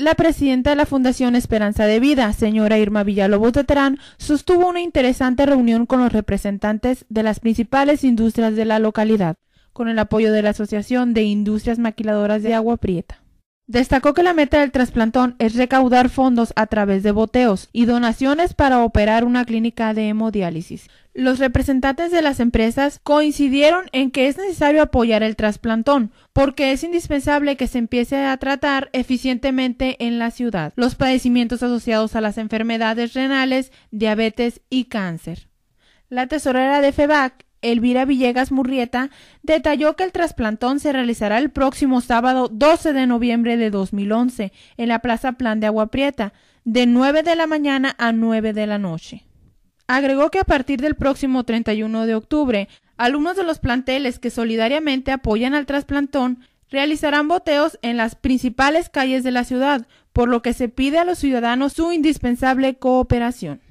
La presidenta de la Fundación Esperanza de Vida, señora Irma Villalobos de Terán, sostuvo una interesante reunión con los representantes de las principales industrias de la localidad, con el apoyo de la Asociación de Industrias Maquiladoras de Agua Prieta. Destacó que la meta del trasplantón es recaudar fondos a través de boteos y donaciones para operar una clínica de hemodiálisis. Los representantes de las empresas coincidieron en que es necesario apoyar el trasplantón porque es indispensable que se empiece a tratar eficientemente en la ciudad los padecimientos asociados a las enfermedades renales, diabetes y cáncer. La tesorera de FEBAC, Elvira Villegas Murrieta, detalló que el trasplantón se realizará el próximo sábado 12 de noviembre de 2011 en la Plaza Plan de Agua Prieta, de 9 de la mañana a 9 de la noche. Agregó que a partir del próximo 31 de octubre, alumnos de los planteles que solidariamente apoyan al trasplantón realizarán boteos en las principales calles de la ciudad, por lo que se pide a los ciudadanos su indispensable cooperación.